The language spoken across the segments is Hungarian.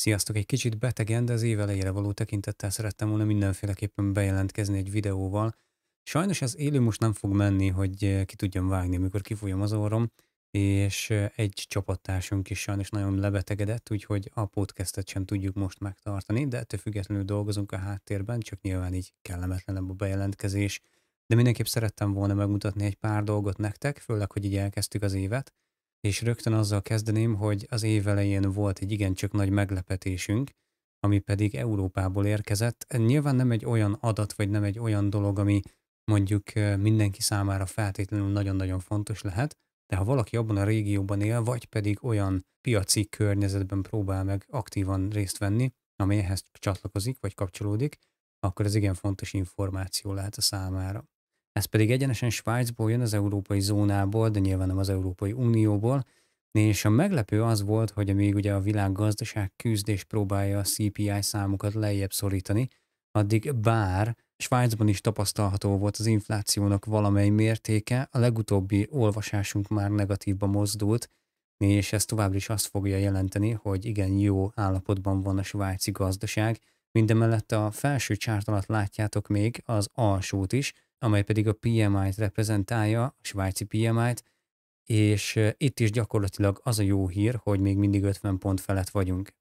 Sziasztok, egy kicsit betegen, de az év elejére való tekintettel szerettem volna mindenféleképpen bejelentkezni egy videóval. Sajnos ez élő most nem fog menni, hogy eh, ki tudjam vágni, amikor kifújom az orrom, és eh, egy csapattársunk is sajnos nagyon lebetegedett, úgyhogy a podcastet sem tudjuk most megtartani, de ettől függetlenül dolgozunk a háttérben, csak nyilván így kellemetlenebb a bejelentkezés. De mindenképp szerettem volna megmutatni egy pár dolgot nektek, főleg, hogy így elkezdtük az évet, és rögtön azzal kezdeném, hogy az év elején volt egy igencsak nagy meglepetésünk, ami pedig Európából érkezett. Nyilván nem egy olyan adat, vagy nem egy olyan dolog, ami mondjuk mindenki számára feltétlenül nagyon-nagyon fontos lehet, de ha valaki abban a régióban él, vagy pedig olyan piaci környezetben próbál meg aktívan részt venni, amelyhez csatlakozik vagy kapcsolódik, akkor ez igen fontos információ lehet a számára. Ez pedig egyenesen Svájcból jön az európai zónából, de nyilván nem az Európai Unióból, és a meglepő az volt, hogy amíg ugye a világgazdaság küzdés próbálja a CPI számokat lejjebb szorítani, addig bár Svájcban is tapasztalható volt az inflációnak valamely mértéke, a legutóbbi olvasásunk már negatívba mozdult, és ez továbbra is azt fogja jelenteni, hogy igen jó állapotban van a svájci gazdaság, mindemellett a felső csárt alatt látjátok még az alsót is, amely pedig a PMI-t reprezentálja, a svájci PMI-t, és itt is gyakorlatilag az a jó hír, hogy még mindig 50 pont felett vagyunk.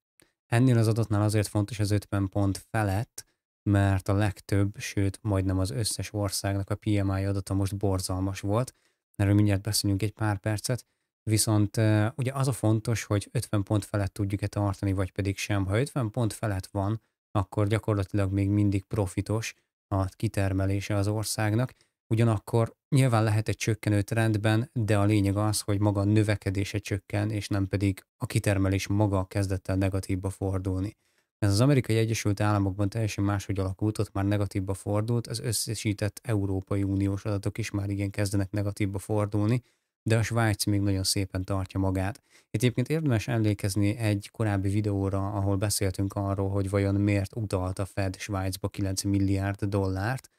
Ennél az adatnál azért fontos az 50 pont felett, mert a legtöbb, sőt majdnem az összes országnak a PMI adata most borzalmas volt, erről mindjárt beszélünk egy pár percet, viszont ugye az a fontos, hogy 50 pont felett tudjuk-e tartani, vagy pedig sem. Ha 50 pont felett van, akkor gyakorlatilag még mindig profitos, a kitermelése az országnak. Ugyanakkor nyilván lehet egy csökkenő trendben, de a lényeg az, hogy maga a növekedése csökken, és nem pedig a kitermelés maga kezdett el negatívba fordulni. Ez az amerikai Egyesült Államokban teljesen máshogy alakult, ott már negatívba fordult, az összesített Európai Uniós adatok is már igen kezdenek negatívba fordulni, de a Svájc még nagyon szépen tartja magát. Itt egyébként érdemes emlékezni egy korábbi videóra, ahol beszéltünk arról, hogy vajon miért utalt a Fed Svájcba 9 milliárd dollárt,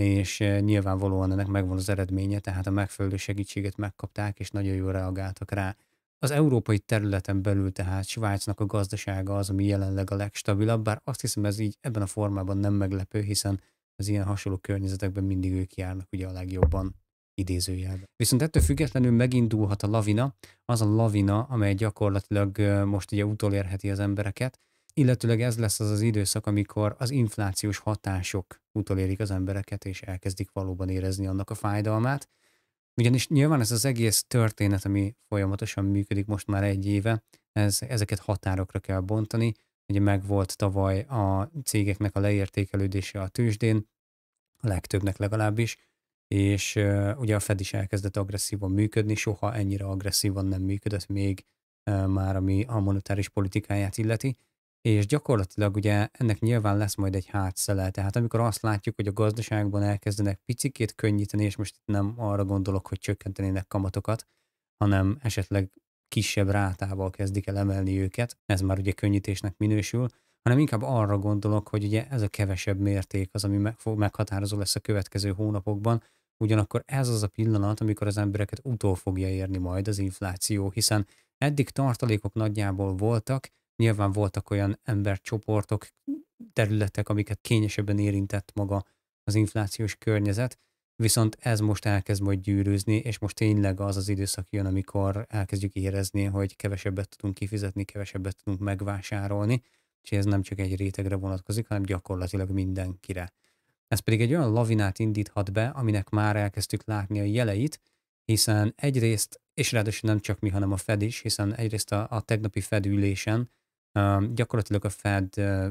és eh, nyilvánvalóan ennek megvan az eredménye, tehát a megfelelő segítséget megkapták, és nagyon jól reagáltak rá. Az európai területen belül tehát Svájcnak a gazdasága az, ami jelenleg a legstabilabb, bár azt hiszem ez így ebben a formában nem meglepő, hiszen az ilyen hasonló környezetekben mindig ők járnak ugye a legjobban idézőjelben. Viszont ettől függetlenül megindulhat a lavina, az a lavina, amely gyakorlatilag most ugye utolérheti az embereket, illetőleg ez lesz az az időszak, amikor az inflációs hatások utolérik az embereket, és elkezdik valóban érezni annak a fájdalmát. Ugyanis nyilván ez az egész történet, ami folyamatosan működik most már egy éve, ez, ezeket határokra kell bontani. Ugye megvolt tavaly a cégeknek a leértékelődése a tőzsdén, a legtöbbnek legalábbis, és uh, ugye a Fed is elkezdett agresszívan működni, soha ennyire agresszívan nem működött még uh, már, ami a monetáris politikáját illeti, és gyakorlatilag ugye ennek nyilván lesz majd egy hátszele, tehát amikor azt látjuk, hogy a gazdaságban elkezdenek picikét könnyíteni, és most itt nem arra gondolok, hogy csökkentenének kamatokat, hanem esetleg kisebb rátával kezdik el emelni őket, ez már ugye könnyítésnek minősül, hanem inkább arra gondolok, hogy ugye ez a kevesebb mérték az, ami meghatározó lesz a következő hónapokban, Ugyanakkor ez az a pillanat, amikor az embereket utol fogja érni majd az infláció, hiszen eddig tartalékok nagyjából voltak, nyilván voltak olyan embercsoportok, területek, amiket kényesebben érintett maga az inflációs környezet, viszont ez most elkezd majd gyűrűzni, és most tényleg az az időszak jön, amikor elkezdjük érezni, hogy kevesebbet tudunk kifizetni, kevesebbet tudunk megvásárolni, és ez nem csak egy rétegre vonatkozik, hanem gyakorlatilag mindenkire. Ez pedig egy olyan lavinát indíthat be, aminek már elkezdtük látni a jeleit, hiszen egyrészt, és ráadásul nem csak mi, hanem a Fed is, hiszen egyrészt a, a tegnapi Fed ülésen uh, gyakorlatilag a Fed uh,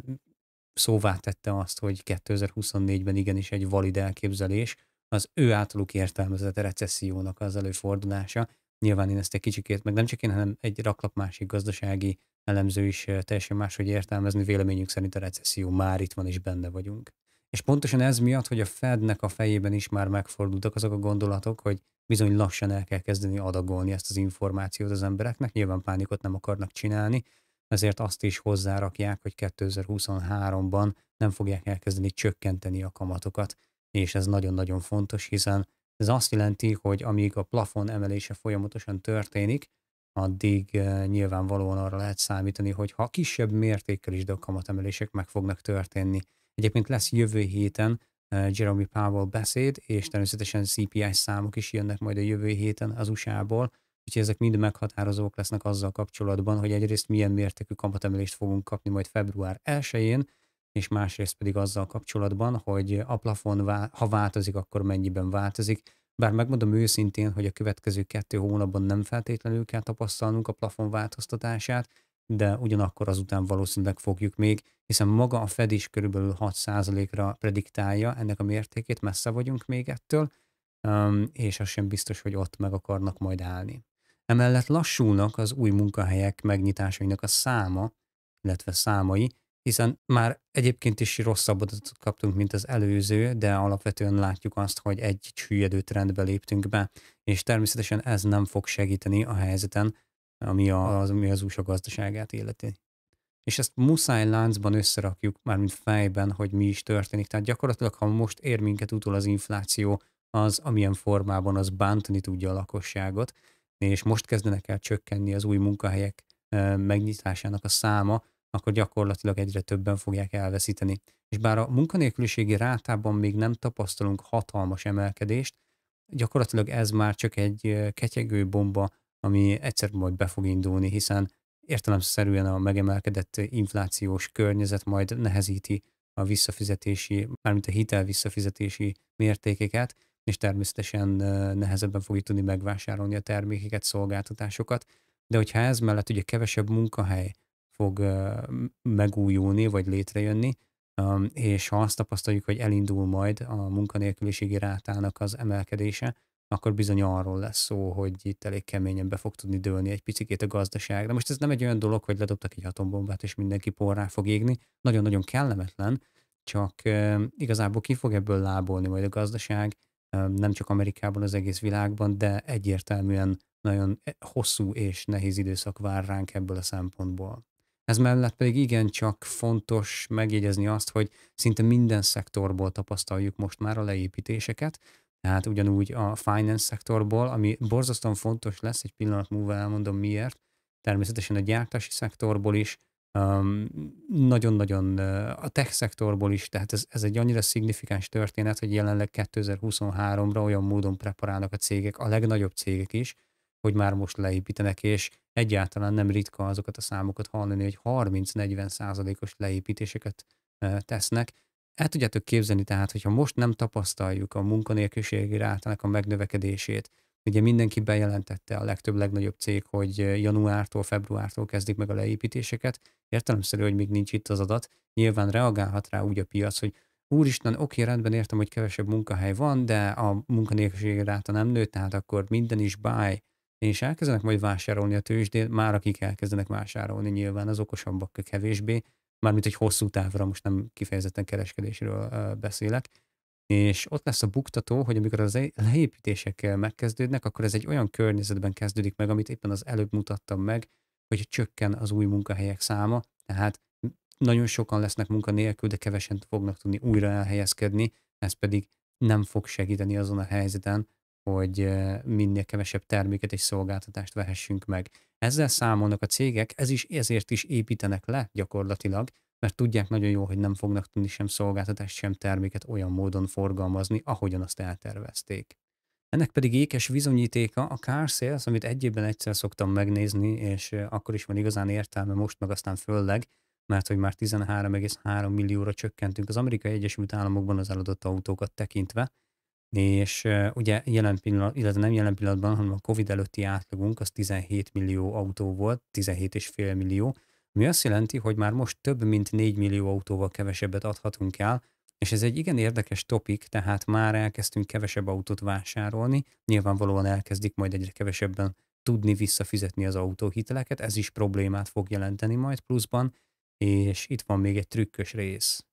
szóvá tette azt, hogy 2024-ben igenis egy valid elképzelés, az ő általuk értelmezett recessziónak az előfordulása. Nyilván én ezt egy kicsikét, meg nem csak én, hanem egy raklap másik gazdasági elemző is teljesen máshogy értelmezni, véleményünk szerint a recesszió már itt van és benne vagyunk. És pontosan ez miatt, hogy a Fednek a fejében is már megfordultak azok a gondolatok, hogy bizony lassan el kell kezdeni adagolni ezt az információt az embereknek, nyilván pánikot nem akarnak csinálni, ezért azt is hozzárakják, hogy 2023-ban nem fogják elkezdeni csökkenteni a kamatokat, és ez nagyon-nagyon fontos, hiszen ez azt jelenti, hogy amíg a plafon emelése folyamatosan történik, addig eh, nyilvánvalóan arra lehet számítani, hogy ha kisebb mértékkel is, de a kamatemelések meg fognak történni. Egyébként lesz jövő héten Jeremy Powell beszéd, és természetesen CPI számok is jönnek majd a jövő héten az USA-ból, úgyhogy ezek mind meghatározók lesznek azzal kapcsolatban, hogy egyrészt milyen mértékű kamatemelést fogunk kapni majd február 1-én, és másrészt pedig azzal kapcsolatban, hogy a plafon, vá- ha változik, akkor mennyiben változik. Bár megmondom őszintén, hogy a következő kettő hónapban nem feltétlenül kell tapasztalnunk a plafon változtatását, de ugyanakkor azután valószínűleg fogjuk még, hiszen maga a Fed is körülbelül 6%-ra prediktálja ennek a mértékét, messze vagyunk még ettől, és az sem biztos, hogy ott meg akarnak majd állni. Emellett lassulnak az új munkahelyek megnyitásainak a száma, illetve számai, hiszen már egyébként is rosszabb adatot kaptunk, mint az előző, de alapvetően látjuk azt, hogy egy süllyedő trendbe léptünk be, és természetesen ez nem fog segíteni a helyzeten, ami, a, az, ami az USA gazdaságát életi. És ezt muszáj láncban összerakjuk, mármint fejben, hogy mi is történik. Tehát gyakorlatilag, ha most ér minket utol az infláció, az, amilyen formában az bántani tudja a lakosságot, és most kezdenek el csökkenni az új munkahelyek megnyitásának a száma, akkor gyakorlatilag egyre többen fogják elveszíteni. És bár a munkanélküliségi rátában még nem tapasztalunk hatalmas emelkedést, gyakorlatilag ez már csak egy ketyegő bomba ami egyszer majd be fog indulni, hiszen értelemszerűen a megemelkedett inflációs környezet majd nehezíti a visszafizetési, mármint a hitel visszafizetési mértékeket, és természetesen nehezebben fogja tudni megvásárolni a termékeket, szolgáltatásokat. De hogyha ez mellett ugye kevesebb munkahely fog megújulni, vagy létrejönni, és ha azt tapasztaljuk, hogy elindul majd a munkanélküliségi rátának az emelkedése, akkor bizony arról lesz szó, hogy itt elég keményen be fog tudni dőlni egy picikét a gazdaság. De most ez nem egy olyan dolog, hogy ledobtak egy atombombát, és mindenki porrá fog égni. Nagyon-nagyon kellemetlen, csak igazából ki fog ebből lábolni majd a gazdaság, nem csak Amerikában, az egész világban, de egyértelműen nagyon e, hosszú és nehéz időszak vár ránk ebből a szempontból. Ez mellett pedig igen csak fontos megjegyezni azt, hogy szinte minden szektorból tapasztaljuk most már a leépítéseket, tehát ugyanúgy a finance szektorból, ami borzasztóan fontos lesz, egy pillanat múlva elmondom miért, természetesen a gyártási szektorból is, nagyon-nagyon a tech szektorból is, tehát ez, ez egy annyira szignifikáns történet, hogy jelenleg 2023-ra olyan módon preparálnak a cégek, a legnagyobb cégek is, hogy már most leépítenek, és egyáltalán nem ritka azokat a számokat hallani, hogy 30-40 százalékos leépítéseket tesznek, el tudjátok képzelni tehát, hogyha most nem tapasztaljuk a munkanélküliségi rátának a megnövekedését, ugye mindenki bejelentette a legtöbb legnagyobb cég, hogy januártól, februártól kezdik meg a leépítéseket, értelemszerű, hogy még nincs itt az adat, nyilván reagálhat rá úgy a piac, hogy úristen, oké, rendben értem, hogy kevesebb munkahely van, de a munkanélküliségi ráta nem nőtt, tehát akkor minden is báj, és elkezdenek majd vásárolni a tőzsdén, már akik elkezdenek vásárolni, nyilván az okosabbak kevésbé, mármint egy hosszú távra, most nem kifejezetten kereskedésről beszélek, és ott lesz a buktató, hogy amikor az leépítések megkezdődnek, akkor ez egy olyan környezetben kezdődik meg, amit éppen az előbb mutattam meg, hogy csökken az új munkahelyek száma, tehát nagyon sokan lesznek munkanélkül, de kevesen fognak tudni újra elhelyezkedni, ez pedig nem fog segíteni azon a helyzeten, hogy minél kevesebb terméket és szolgáltatást vehessünk meg. Ezzel számolnak a cégek, ez is ezért is építenek le gyakorlatilag, mert tudják nagyon jól, hogy nem fognak tudni sem szolgáltatást, sem terméket olyan módon forgalmazni, ahogyan azt eltervezték. Ennek pedig ékes bizonyítéka a car sales, amit egyébben egyszer szoktam megnézni, és akkor is van igazán értelme, most meg aztán főleg, mert hogy már 13,3 millióra csökkentünk az Amerikai Egyesült Államokban az eladott autókat tekintve, és ugye jelen pillanat, illetve nem jelen pillanatban, hanem a Covid előtti átlagunk az 17 millió autó volt, 17,5 millió, ami azt jelenti, hogy már most több mint 4 millió autóval kevesebbet adhatunk el, és ez egy igen érdekes topik, tehát már elkezdtünk kevesebb autót vásárolni, nyilvánvalóan elkezdik majd egyre kevesebben tudni visszafizetni az autóhiteleket, ez is problémát fog jelenteni majd pluszban, és itt van még egy trükkös rész.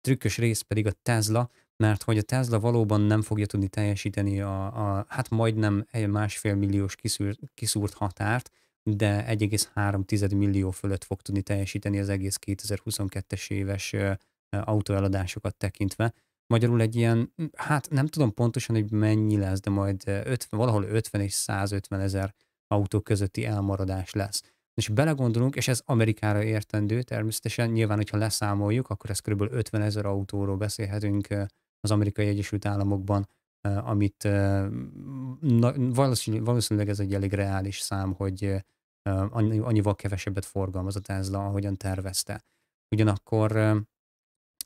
Trükkös rész pedig a Tesla, mert hogy a Tesla valóban nem fogja tudni teljesíteni a, a hát majdnem egy másfél milliós kiszűr, kiszúrt határt, de 1,3 millió fölött fog tudni teljesíteni az egész 2022-es éves autóeladásokat tekintve. Magyarul egy ilyen, hát nem tudom pontosan, hogy mennyi lesz, de majd 50, valahol 50 és 150 ezer autó közötti elmaradás lesz. És belegondolunk, és ez Amerikára értendő természetesen, nyilván, hogyha leszámoljuk, akkor ez kb. 50 ezer autóról beszélhetünk az amerikai Egyesült Államokban, amit na, valószínűleg, valószínűleg ez egy elég reális szám, hogy annyi, annyival kevesebbet forgalmaz a Tesla, ahogyan tervezte. Ugyanakkor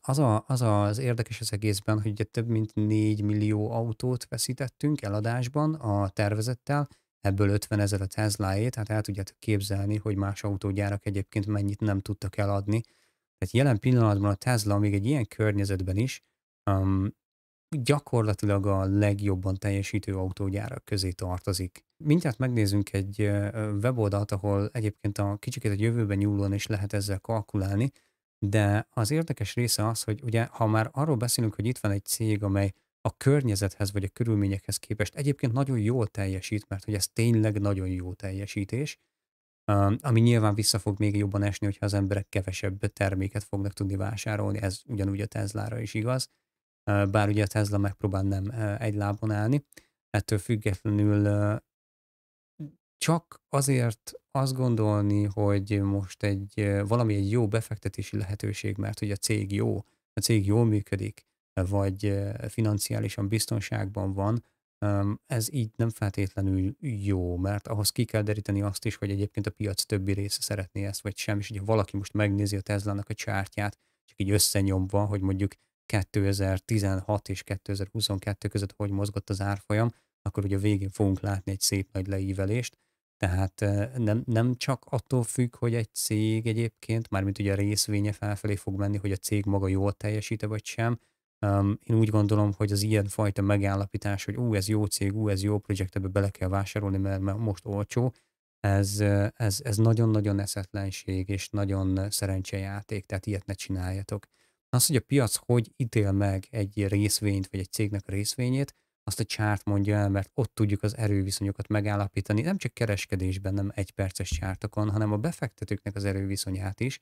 az, a, az az érdekes az egészben, hogy ugye több mint 4 millió autót veszítettünk eladásban a tervezettel, ebből 50 ezer a Tesláé, tehát el tudjátok képzelni, hogy más autógyárak egyébként mennyit nem tudtak eladni. Tehát jelen pillanatban a Tesla még egy ilyen környezetben is um, gyakorlatilag a legjobban teljesítő autógyárak közé tartozik. Mindjárt megnézünk egy weboldalt, ahol egyébként a kicsiket a jövőben nyúlóan is lehet ezzel kalkulálni, de az érdekes része az, hogy ugye, ha már arról beszélünk, hogy itt van egy cég, amely a környezethez vagy a körülményekhez képest egyébként nagyon jól teljesít, mert hogy ez tényleg nagyon jó teljesítés, ami nyilván vissza fog még jobban esni, hogyha az emberek kevesebb terméket fognak tudni vásárolni, ez ugyanúgy a Tesla-ra is igaz, bár ugye a Tesla megpróbál nem egy lábon állni, ettől függetlenül csak azért azt gondolni, hogy most egy valami egy jó befektetési lehetőség, mert hogy a cég jó, a cég jól működik, vagy financiálisan biztonságban van, ez így nem feltétlenül jó, mert ahhoz ki kell deríteni azt is, hogy egyébként a piac többi része szeretné ezt, vagy sem, és hogyha valaki most megnézi a Tesla-nak a csártyát, csak így összenyomva, hogy mondjuk 2016 és 2022 között hogy mozgott az árfolyam, akkor ugye a végén fogunk látni egy szép nagy leívelést. Tehát eh, nem, nem csak attól függ, hogy egy cég egyébként, mármint ugye a részvénye felfelé fog menni, hogy a cég maga jól teljesíte vagy sem. Um, én úgy gondolom, hogy az ilyen fajta megállapítás, hogy ú, ez jó cég, ú, ez jó projekt, ebbe bele kell vásárolni, mert most olcsó, ez, eh, ez, ez nagyon-nagyon eszetlenség és nagyon szerencsejáték, tehát ilyet ne csináljatok. Az, hogy a piac hogy ítél meg egy részvényt, vagy egy cégnek a részvényét, azt a csárt mondja el, mert ott tudjuk az erőviszonyokat megállapítani, nem csak kereskedésben, nem egy perces csártakon, hanem a befektetőknek az erőviszonyát is,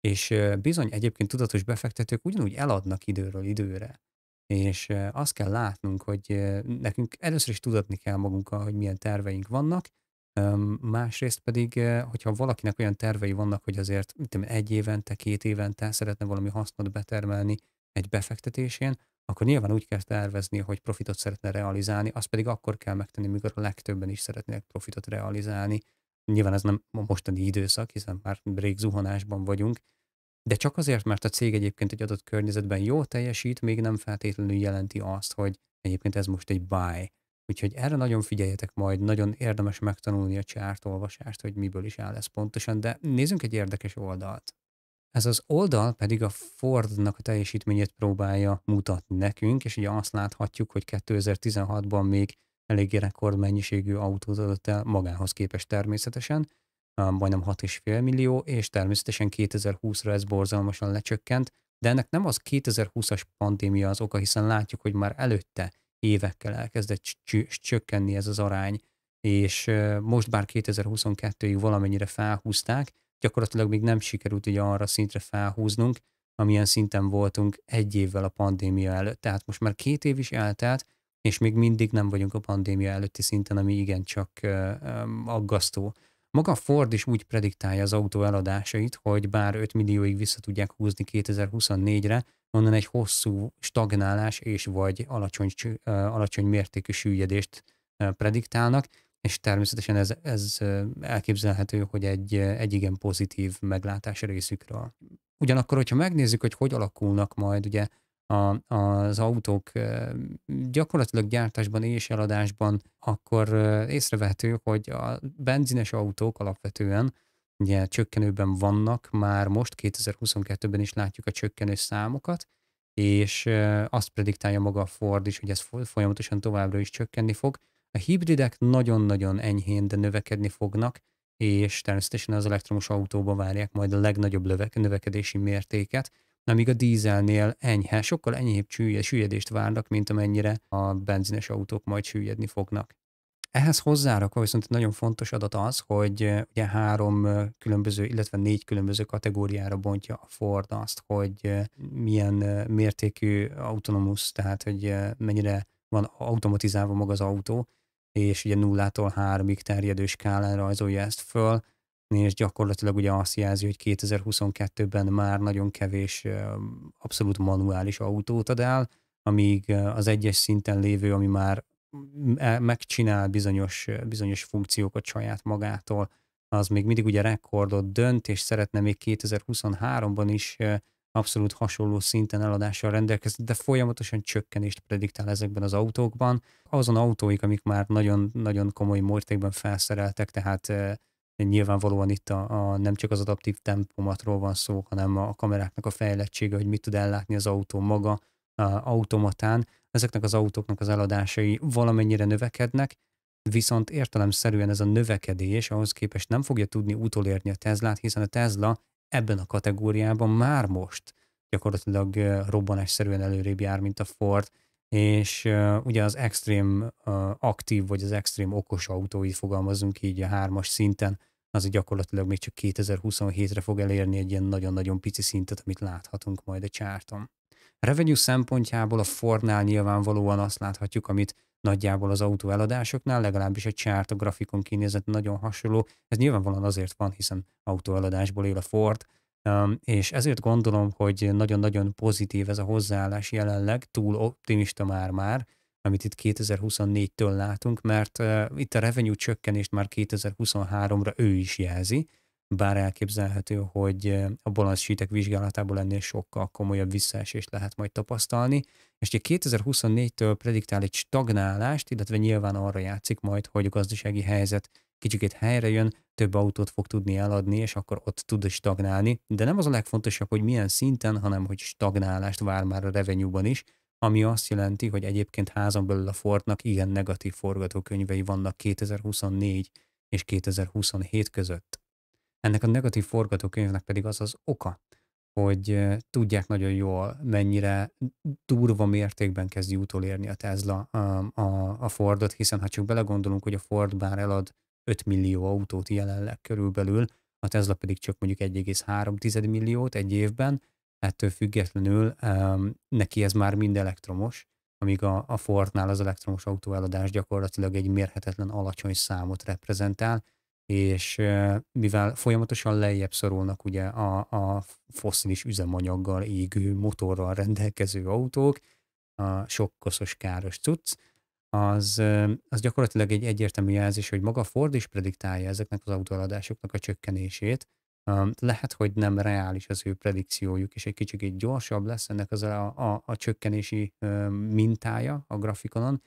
és bizony egyébként tudatos befektetők ugyanúgy eladnak időről időre. És azt kell látnunk, hogy nekünk először is tudatni kell magunkkal, hogy milyen terveink vannak, Másrészt pedig, eh, hogyha valakinek olyan tervei vannak, hogy azért tudom, egy évente, két évente szeretne valami hasznot betermelni egy befektetésén, akkor nyilván úgy kell tervezni, hogy profitot szeretne realizálni, azt pedig akkor kell megtenni, mikor a legtöbben is szeretnének profitot realizálni. Nyilván ez nem a mostani időszak, hiszen már rég zuhanásban vagyunk, de csak azért, mert a cég egyébként egy adott környezetben jó teljesít, még nem feltétlenül jelenti azt, hogy egyébként ez most egy buy Úgyhogy erre nagyon figyeljetek majd, nagyon érdemes megtanulni a csártolvasást, hogy miből is áll ez pontosan, de nézzünk egy érdekes oldalt. Ez az oldal pedig a Fordnak a teljesítményét próbálja mutatni nekünk, és ugye azt láthatjuk, hogy 2016-ban még eléggé mennyiségű autót adott el magához képest természetesen, majdnem 6,5 millió, és természetesen 2020-ra ez borzalmasan lecsökkent, de ennek nem az 2020-as pandémia az oka, hiszen látjuk, hogy már előtte évekkel elkezdett csökkenni ez az arány, és most bár 2022-ig valamennyire felhúzták, gyakorlatilag még nem sikerült ugye arra szintre felhúznunk, amilyen szinten voltunk egy évvel a pandémia előtt. Tehát most már két év is eltelt, és még mindig nem vagyunk a pandémia előtti szinten, ami igencsak aggasztó. Maga Ford is úgy prediktálja az autó eladásait, hogy bár 5 millióig vissza tudják húzni 2024-re, onnan egy hosszú stagnálás és vagy alacsony, alacsony mértékű sűjjedést prediktálnak, és természetesen ez, ez elképzelhető, hogy egy, egy igen pozitív meglátás részükről. Ugyanakkor, hogyha megnézzük, hogy hogy alakulnak majd ugye a, az autók gyakorlatilag gyártásban és eladásban, akkor észrevehető, hogy a benzines autók alapvetően ugye csökkenőben vannak, már most 2022-ben is látjuk a csökkenő számokat, és azt prediktálja maga a Ford is, hogy ez folyamatosan továbbra is csökkenni fog. A hibridek nagyon-nagyon enyhén, de növekedni fognak, és természetesen az elektromos autóban várják majd a legnagyobb növekedési mértéket, Na, míg a dízelnél enyhe, sokkal enyhébb süllyedést várnak, mint amennyire a benzines autók majd süllyedni fognak. Ehhez hozzárakva viszont nagyon fontos adat az, hogy ugye három különböző, illetve négy különböző kategóriára bontja a Ford azt, hogy milyen mértékű autonomus, tehát hogy mennyire van automatizálva maga az autó, és ugye nullától háromig terjedő skálán rajzolja ezt föl, és gyakorlatilag ugye azt jelzi, hogy 2022-ben már nagyon kevés abszolút manuális autót ad el, amíg az egyes szinten lévő, ami már e-, megcsinál bizonyos, bizonyos funkciókat saját magától, az még mindig ugye rekordot dönt, és szeretne még 2023-ban is abszolút hasonló szinten eladással rendelkezni, de folyamatosan csökkenést prediktál ezekben az autókban. Azon autóik, amik már nagyon-nagyon komoly mértékben felszereltek, tehát Nyilvánvalóan itt a, a, nem csak az adaptív tempomatról van szó, hanem a, kameráknak a fejlettsége, hogy mit tud ellátni az autó maga a, automatán. Ezeknek az autóknak az eladásai valamennyire növekednek, viszont értelemszerűen ez a növekedés ahhoz képest nem fogja tudni utolérni a Teslát, hiszen a Tesla ebben a kategóriában már most gyakorlatilag robbanásszerűen előrébb jár, mint a Ford, és uh, ugye az extrém uh, aktív, vagy az extrém okos autói fogalmazunk így a hármas szinten, az gyakorlatilag még csak 2027-re fog elérni egy ilyen nagyon-nagyon pici szintet, amit láthatunk majd a csárton. Revenue szempontjából a Fordnál nyilvánvalóan azt láthatjuk, amit nagyjából az autó eladásoknál, legalábbis a csárt a grafikon kinézett nagyon hasonló. Ez nyilvánvalóan azért van, hiszen autóeladásból él a Ford, um, és ezért gondolom, hogy nagyon-nagyon pozitív ez a hozzáállás jelenleg, túl optimista már-már, amit itt 2024-től látunk, mert uh, itt a revenue csökkenést már 2023-ra ő is jelzi, bár elképzelhető, hogy a balance sheetek vizsgálatából ennél sokkal komolyabb visszaesést lehet majd tapasztalni, és ugye 2024-től prediktál egy stagnálást, illetve nyilván arra játszik majd, hogy a gazdasági helyzet kicsikét helyre jön, több autót fog tudni eladni, és akkor ott tud stagnálni, de nem az a legfontosabb, hogy milyen szinten, hanem hogy stagnálást vár már a revenue-ban is, ami azt jelenti, hogy egyébként házon belül a Fordnak igen negatív forgatókönyvei vannak 2024 és 2027 között. Ennek a negatív forgatókönyvnek pedig az az oka, hogy tudják nagyon jól, mennyire durva mértékben kezdi utolérni a Tesla a, a, a Fordot, hiszen ha csak belegondolunk, hogy a Ford bár elad 5 millió autót jelenleg körülbelül, a Tesla pedig csak mondjuk 1,3 milliót egy évben, ettől függetlenül um, neki ez már mind elektromos, amíg a, a Fordnál az elektromos autó eladás gyakorlatilag egy mérhetetlen alacsony számot reprezentál, és uh, mivel folyamatosan lejjebb szorulnak ugye a, a foszilis üzemanyaggal égő motorral rendelkező autók, a sok koszos káros cucc, az, az gyakorlatilag egy egyértelmű jelzés, hogy maga Ford is prediktálja ezeknek az autóeladásoknak a csökkenését, lehet, hogy nem reális az ő predikciójuk, és egy kicsit gyorsabb lesz ennek az a, a, a csökkenési mintája a grafikonon,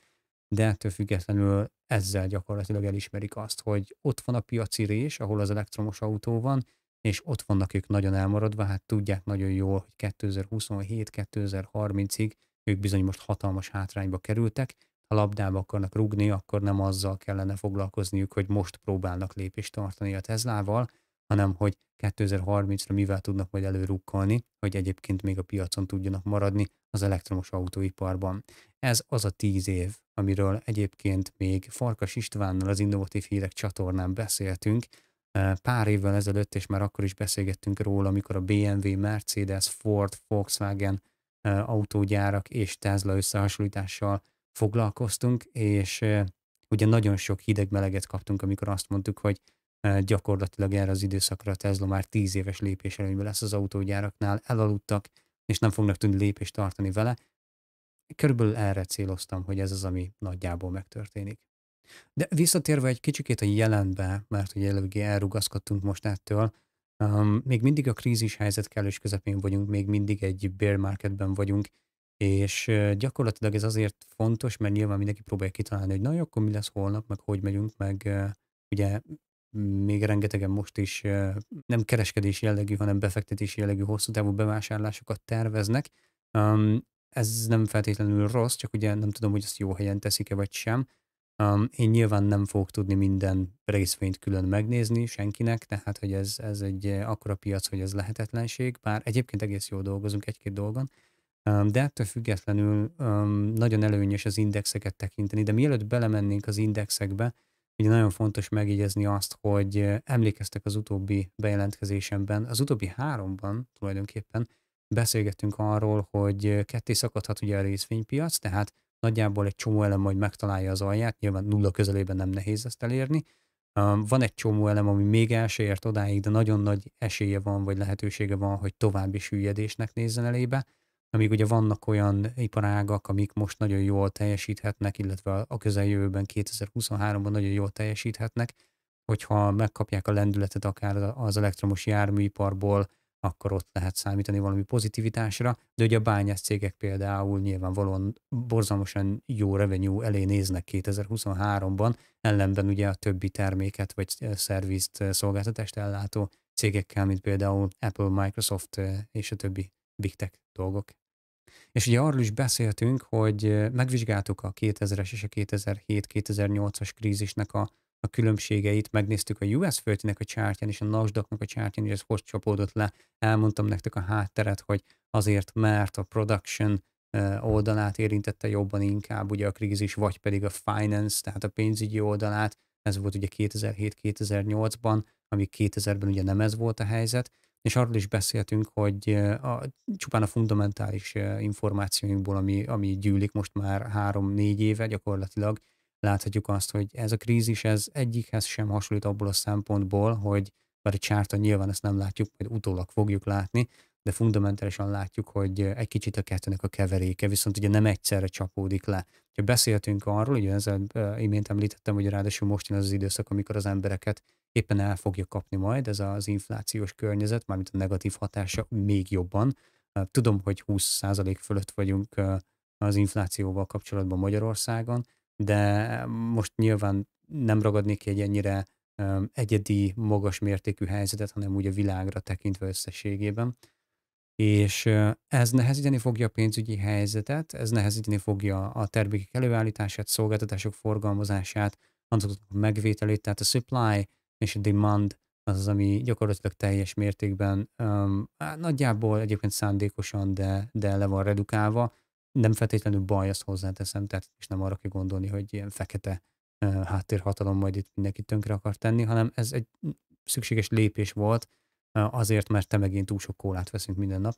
de ettől függetlenül ezzel gyakorlatilag elismerik azt, hogy ott van a piaci rés, ahol az elektromos autó van, és ott vannak ők nagyon elmaradva, hát tudják nagyon jól, hogy 2027-2030-ig ők bizony most hatalmas hátrányba kerültek, ha labdába akarnak rugni, akkor nem azzal kellene foglalkozniuk, hogy most próbálnak lépést tartani a Tesla-val hanem hogy 2030-ra mivel tudnak majd előrukkalni, hogy egyébként még a piacon tudjanak maradni az elektromos autóiparban. Ez az a tíz év, amiről egyébként még Farkas Istvánnal az Innovatív Hírek csatornán beszéltünk, pár évvel ezelőtt, és már akkor is beszélgettünk róla, amikor a BMW, Mercedes, Ford, Volkswagen autógyárak és Tesla összehasonlítással foglalkoztunk, és ugye nagyon sok hideg-meleget kaptunk, amikor azt mondtuk, hogy gyakorlatilag erre az időszakra a Tesla már 10 éves lépés előnyben lesz az autógyáraknál, elaludtak, és nem fognak tudni lépést tartani vele. Körülbelül erre céloztam, hogy ez az, ami nagyjából megtörténik. De visszatérve egy kicsikét a jelenbe, mert ugye eléggé elrugaszkodtunk most ettől, um, még mindig a krízis helyzet kellős közepén vagyunk, még mindig egy bear marketben vagyunk, és gyakorlatilag ez azért fontos, mert nyilván mindenki próbálja kitalálni, hogy na, akkor mi lesz holnap, meg hogy megyünk, meg ugye még rengetegen most is nem kereskedés jellegű, hanem befektetés jellegű hosszú távú bevásárlásokat terveznek. Ez nem feltétlenül rossz, csak ugye nem tudom, hogy ezt jó helyen teszik-e vagy sem. Én nyilván nem fogok tudni minden részvényt külön megnézni senkinek, tehát hogy ez, ez egy akkora piac, hogy ez lehetetlenség, bár egyébként egész jól dolgozunk egy-két dolgon, de ettől függetlenül nagyon előnyös az indexeket tekinteni, de mielőtt belemennénk az indexekbe, Ugye nagyon fontos megjegyezni azt, hogy emlékeztek az utóbbi bejelentkezésemben, az utóbbi háromban tulajdonképpen beszélgettünk arról, hogy ketté szakadhat ugye a részvénypiac, tehát nagyjából egy csomó elem majd megtalálja az alját, nyilván nulla közelében nem nehéz ezt elérni. Van egy csomó elem, ami még el se ért odáig, de nagyon nagy esélye van, vagy lehetősége van, hogy további süllyedésnek nézzen elébe amíg ugye vannak olyan iparágak, amik most nagyon jól teljesíthetnek, illetve a közeljövőben 2023-ban nagyon jól teljesíthetnek, hogyha megkapják a lendületet akár az elektromos járműiparból, akkor ott lehet számítani valami pozitivitásra, de ugye a bányász cégek például nyilvánvalóan borzalmasan jó revenue elé néznek 2023-ban, ellenben ugye a többi terméket vagy eh, szervizt, eh, szolgáltatást ellátó cégekkel, mint például Apple, Microsoft eh, és a többi big tech dolgok. És ugye arról is beszéltünk, hogy megvizsgáltuk a 2000-es és a 2007-2008-as krízisnek a, a különbségeit, megnéztük a US föltének a csártyán és a nasdaq a csártyán, és ez hogy csapódott le. Elmondtam nektek a hátteret, hogy azért, mert a production oldalát érintette jobban inkább ugye a krízis, vagy pedig a finance, tehát a pénzügyi oldalát, ez volt ugye 2007-2008-ban, ami 2000-ben ugye nem ez volt a helyzet, és arról is beszéltünk, hogy a, csupán a fundamentális információinkból, ami, ami gyűlik most már három-négy éve gyakorlatilag, láthatjuk azt, hogy ez a krízis ez egyikhez sem hasonlít abból a szempontból, hogy bár egy csárta nyilván ezt nem látjuk, majd utólag fogjuk látni, de fundamentálisan látjuk, hogy egy kicsit a kettőnek a keveréke, viszont ugye nem egyszerre csapódik le. Ha beszéltünk arról, ugye ezzel imént említettem, hogy ráadásul most jön az, az időszak, amikor az embereket éppen el fogja kapni majd ez az inflációs környezet, mármint a negatív hatása még jobban. Tudom, hogy 20% fölött vagyunk az inflációval kapcsolatban Magyarországon, de most nyilván nem ragadnék ki egy ennyire egyedi, magas mértékű helyzetet, hanem úgy a világra tekintve összességében. És ez nehezíteni fogja a pénzügyi helyzetet, ez nehezíteni fogja a termékek előállítását, szolgáltatások forgalmazását, azoknak a megvételét, tehát a supply és a demand az az, ami gyakorlatilag teljes mértékben um, hát nagyjából egyébként szándékosan, de, de le van redukálva. Nem feltétlenül baj, azt hozzáteszem, tehát és nem arra kell gondolni, hogy ilyen fekete uh, háttérhatalom majd itt mindenki tönkre akar tenni, hanem ez egy szükséges lépés volt, uh, azért, mert te megint túl sok kólát veszünk minden nap,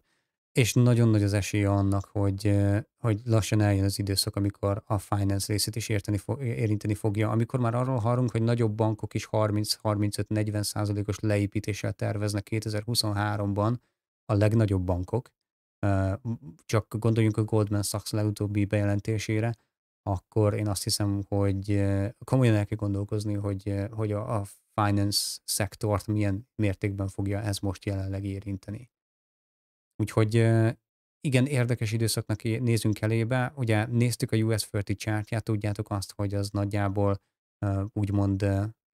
és nagyon nagy az esélye annak, hogy, hogy lassan eljön az időszak, amikor a finance részét is érteni érinteni fogja, amikor már arról hallunk, hogy nagyobb bankok is 30-35-40 százalékos leépítéssel terveznek 2023-ban a legnagyobb bankok, csak gondoljunk a Goldman Sachs legutóbbi bejelentésére, akkor én azt hiszem, hogy komolyan el kell gondolkozni, hogy, hogy a, a finance szektort milyen mértékben fogja ez most jelenleg érinteni. Úgyhogy igen, érdekes időszaknak nézünk elébe. Ugye néztük a US 30 csártját, tudjátok azt, hogy az nagyjából úgymond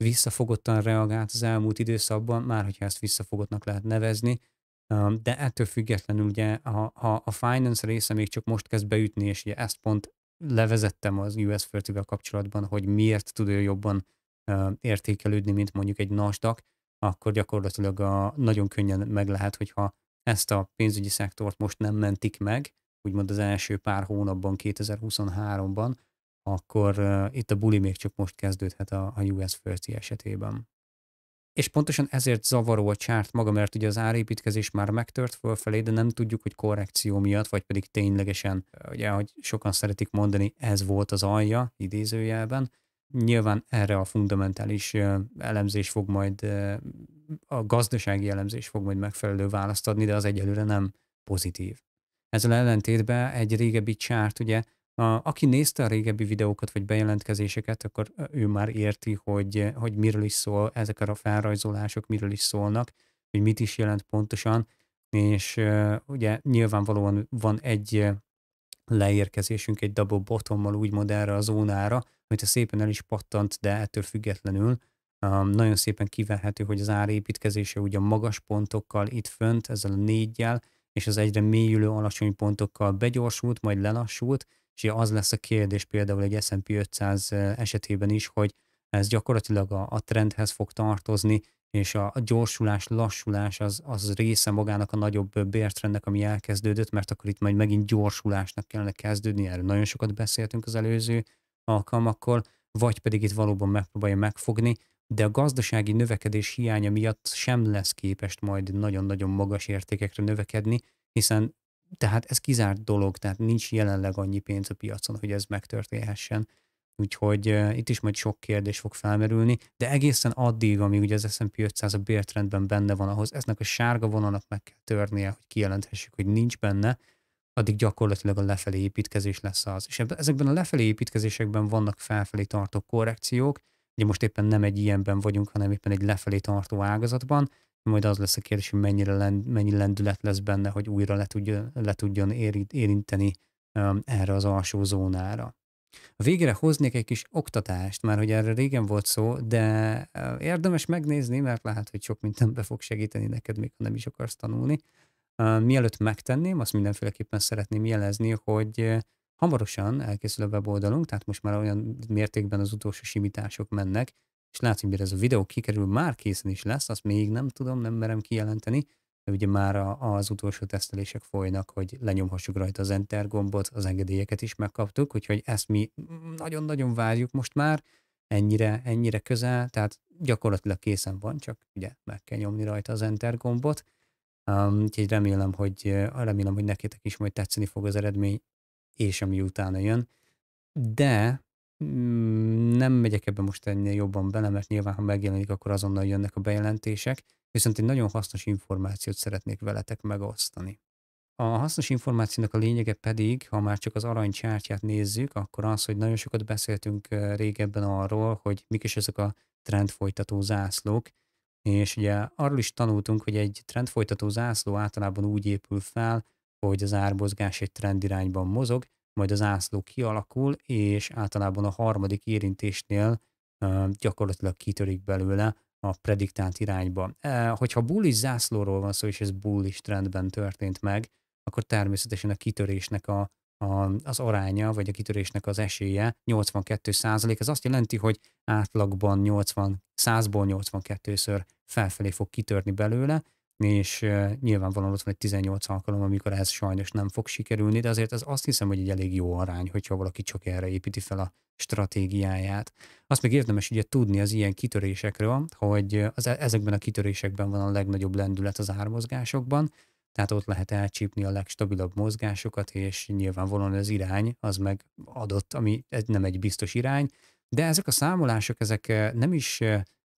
visszafogottan reagált az elmúlt időszakban, már hogyha ezt visszafogottnak lehet nevezni, de ettől függetlenül ugye, ha, ha a finance része még csak most kezd beütni, és ugye ezt pont levezettem az US 30 kapcsolatban, hogy miért tud ő jobban értékelődni, mint mondjuk egy nasdaq, akkor gyakorlatilag a, nagyon könnyen meg lehet, hogyha ezt a pénzügyi szektort most nem mentik meg, úgymond az első pár hónapban, 2023-ban, akkor uh, itt a buli még csak most kezdődhet a, a US First esetében. És pontosan ezért zavaró a csárt maga, mert ugye az árépítkezés már megtört fölfelé, de nem tudjuk, hogy korrekció miatt, vagy pedig ténylegesen, ugye, ahogy sokan szeretik mondani, ez volt az alja idézőjelben. Nyilván erre a fundamentális elemzés fog majd a gazdasági elemzés fog majd megfelelő választ adni, de az egyelőre nem pozitív. Ezzel ellentétben egy régebbi csárt, ugye, a, aki nézte a régebbi videókat vagy bejelentkezéseket, akkor ő már érti, hogy, hogy miről is szól ezek a felrajzolások, miről is szólnak, hogy mit is jelent pontosan, és uh, ugye nyilvánvalóan van egy leérkezésünk egy double bottommal úgymond erre a zónára, amit a szépen el is pattant, de ettől függetlenül Um, nagyon szépen kivehető, hogy az árépítkezése ugye magas pontokkal itt fönt, ezzel a négyjel, és az egyre mélyülő alacsony pontokkal begyorsult, majd lelassult, és az lesz a kérdés például egy S&P 500 esetében is, hogy ez gyakorlatilag a, a trendhez fog tartozni, és a, a gyorsulás, lassulás az, az része magának a nagyobb bértrendnek, ami elkezdődött, mert akkor itt majd megint gyorsulásnak kellene kezdődni, erről nagyon sokat beszéltünk az előző alkalmakkor, vagy pedig itt valóban megpróbálja megfogni, de a gazdasági növekedés hiánya miatt sem lesz képes majd nagyon-nagyon magas értékekre növekedni, hiszen tehát ez kizárt dolog, tehát nincs jelenleg annyi pénz a piacon, hogy ez megtörténhessen. Úgyhogy uh, itt is majd sok kérdés fog felmerülni, de egészen addig, amíg ugye az S&P 500 a bértrendben benne van, ahhoz eznek a sárga vonalnak meg kell törnie, hogy kijelenthessük, hogy nincs benne, addig gyakorlatilag a lefelé építkezés lesz az. És ezekben a lefelé építkezésekben vannak felfelé tartó korrekciók, Ugye most éppen nem egy ilyenben vagyunk, hanem éppen egy lefelé tartó ágazatban, majd az lesz a kérdés, hogy mennyire lend, mennyi lendület lesz benne, hogy újra le, tudja, le tudjon érinteni um, erre az alsó zónára. A végére hoznék egy kis oktatást, már hogy erre régen volt szó, de érdemes megnézni, mert lehet, hogy sok mindenbe fog segíteni neked, még ha nem is akarsz tanulni. Mielőtt megtenném, azt mindenféleképpen szeretném jelezni, hogy Hamarosan elkészül a weboldalunk, tehát most már olyan mértékben az utolsó simítások mennek, és látszik, hogy mire ez a videó kikerül, már készen is lesz, azt még nem tudom, nem merem kijelenteni, de ugye már az utolsó tesztelések folynak, hogy lenyomhassuk rajta az Enter gombot, az engedélyeket is megkaptuk, úgyhogy ezt mi nagyon-nagyon várjuk most már, ennyire, ennyire közel, tehát gyakorlatilag készen van, csak ugye meg kell nyomni rajta az Enter gombot, um, úgyhogy remélem hogy, remélem, hogy nektek is majd tetszeni fog az eredmény, és ami utána jön, de mm, nem megyek ebbe most ennél jobban bele, mert nyilván, ha megjelenik, akkor azonnal jönnek a bejelentések, viszont egy nagyon hasznos információt szeretnék veletek megosztani. A hasznos információnak a lényege pedig, ha már csak az aranycsártyát nézzük, akkor az, hogy nagyon sokat beszéltünk régebben arról, hogy mik is ezek a trendfolytató zászlók, és ugye arról is tanultunk, hogy egy trendfolytató zászló általában úgy épül fel, hogy az árbozgás egy trend irányban mozog, majd az ászló kialakul, és általában a harmadik érintésnél gyakorlatilag kitörik belőle a prediktált irányba. E, hogyha bullish zászlóról van szó, és ez bullish trendben történt meg, akkor természetesen a kitörésnek a, a, az aránya, vagy a kitörésnek az esélye 82 százalék. Ez azt jelenti, hogy átlagban 80, 100-ból 82-ször felfelé fog kitörni belőle, és nyilvánvalóan ott van egy 18 alkalom, amikor ez sajnos nem fog sikerülni, de azért ez azt hiszem, hogy egy elég jó arány, hogyha valaki csak erre építi fel a stratégiáját. Azt még érdemes ugye tudni az ilyen kitörésekről, hogy az, e-, ezekben a kitörésekben van a legnagyobb lendület az ármozgásokban, tehát ott lehet elcsípni a legstabilabb mozgásokat, és nyilvánvalóan az irány az meg adott, ami nem egy biztos irány, de ezek a számolások, ezek nem is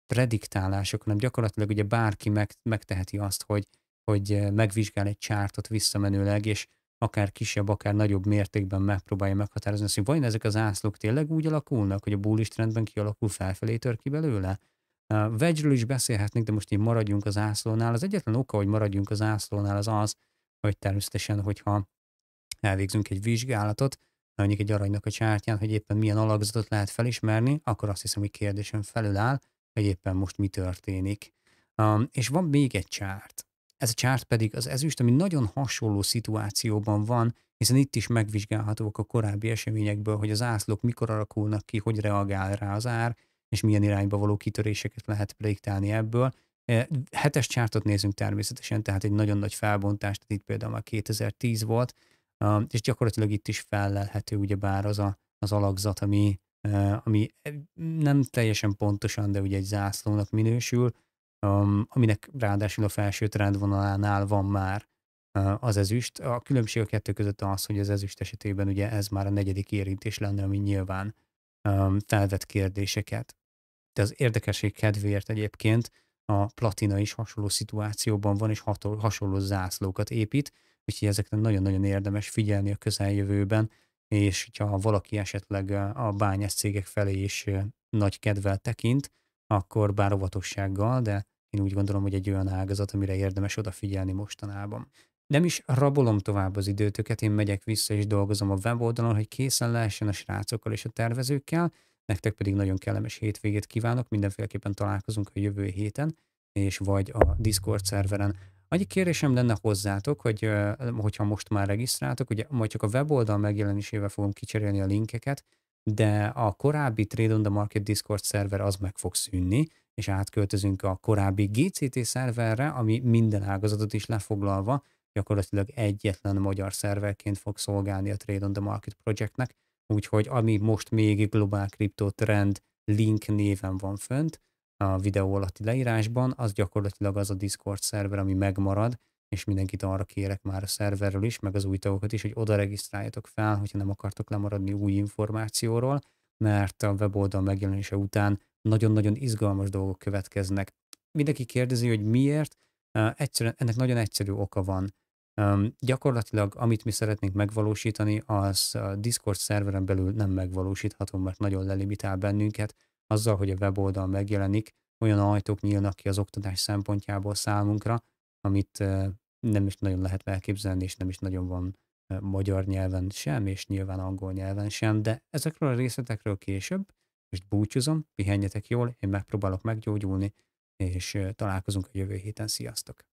prediktálások, hanem gyakorlatilag ugye bárki meg, megteheti azt, hogy, hogy eh, megvizsgál egy csártot visszamenőleg, és akár kisebb, akár nagyobb mértékben megpróbálja meghatározni hogy vajon ezek az ászlók tényleg úgy alakulnak, hogy a bullish trendben kialakul felfelé tör ki belőle? Vegyről is beszélhetnénk, de most így maradjunk az ászlónál. Az egyetlen oka, hogy maradjunk az ászlónál az az, hogy természetesen, hogyha elvégzünk egy vizsgálatot, mondjuk egy aranynak a csártyán, hogy éppen milyen alakzatot lehet felismerni, akkor azt hiszem, hogy kérdésen felül áll, hogy éppen most mi történik. Um, és van még egy csárt. Ez a csárt pedig az ezüst, ami nagyon hasonló szituációban van, hiszen itt is megvizsgálhatók a korábbi eseményekből, hogy az ászlók mikor alakulnak ki, hogy reagál rá az ár, és milyen irányba való kitöréseket lehet prediktálni ebből. E, hetes csártot nézünk természetesen, tehát egy nagyon nagy felbontást, tehát itt például a 2010 volt, és gyakorlatilag itt is fellelhető ugyebár az a, az alakzat, ami, ami nem teljesen pontosan, de ugye egy zászlónak minősül, um, aminek ráadásul a felső trendvonalánál van már az ezüst. A különbség a kettő között az, hogy az ezüst esetében ugye ez már a negyedik érintés lenne, ami nyilván um, felvett kérdéseket. De az érdekesség kedvéért egyébként a platina is hasonló szituációban van, és hasonló zászlókat épít, úgyhogy ezekre nagyon-nagyon érdemes figyelni a közeljövőben, és ha valaki esetleg a bányász cégek felé is nagy kedvel tekint, akkor bár óvatossággal, de én úgy gondolom, hogy egy olyan ágazat, amire érdemes odafigyelni mostanában. Nem is rabolom tovább az időtöket, én megyek vissza és dolgozom a weboldalon, hogy készen lehessen a srácokkal és a tervezőkkel, nektek pedig nagyon kellemes hétvégét kívánok, mindenféleképpen találkozunk a jövő héten, és vagy a Discord szerveren, Annyi kérésem lenne hozzátok, hogy hogyha most már regisztráltok, ugye majd csak a weboldal megjelenésével fogom kicserélni a linkeket, de a korábbi Trade on the Market Discord szerver az meg fog szűnni, és átköltözünk a korábbi GCT szerverre, ami minden ágazatot is lefoglalva, gyakorlatilag egyetlen magyar szerverként fog szolgálni a Trade on the Market projektnek. úgyhogy ami most még globál kriptotrend link néven van fönt, a videó alatti leírásban, az gyakorlatilag az a Discord szerver, ami megmarad, és mindenkit arra kérek már a szerverről is, meg az új tagokat is, hogy oda regisztráljatok fel, hogyha nem akartok lemaradni új információról, mert a weboldal megjelenése után nagyon-nagyon izgalmas dolgok következnek. Mindenki kérdezi, hogy miért, egyszerűen, ennek nagyon egyszerű oka van. Um, gyakorlatilag, amit mi szeretnénk megvalósítani, az Discord szerveren belül nem megvalósítható, mert nagyon lelimitál bennünket. Azzal, hogy a weboldal megjelenik, olyan ajtók nyílnak ki az oktatás szempontjából számunkra, amit nem is nagyon lehet elképzelni, és nem is nagyon van magyar nyelven sem, és nyilván angol nyelven sem, de ezekről a részletekről később, most búcsúzom, pihenjetek jól, én megpróbálok meggyógyulni, és találkozunk a jövő héten. Sziasztok!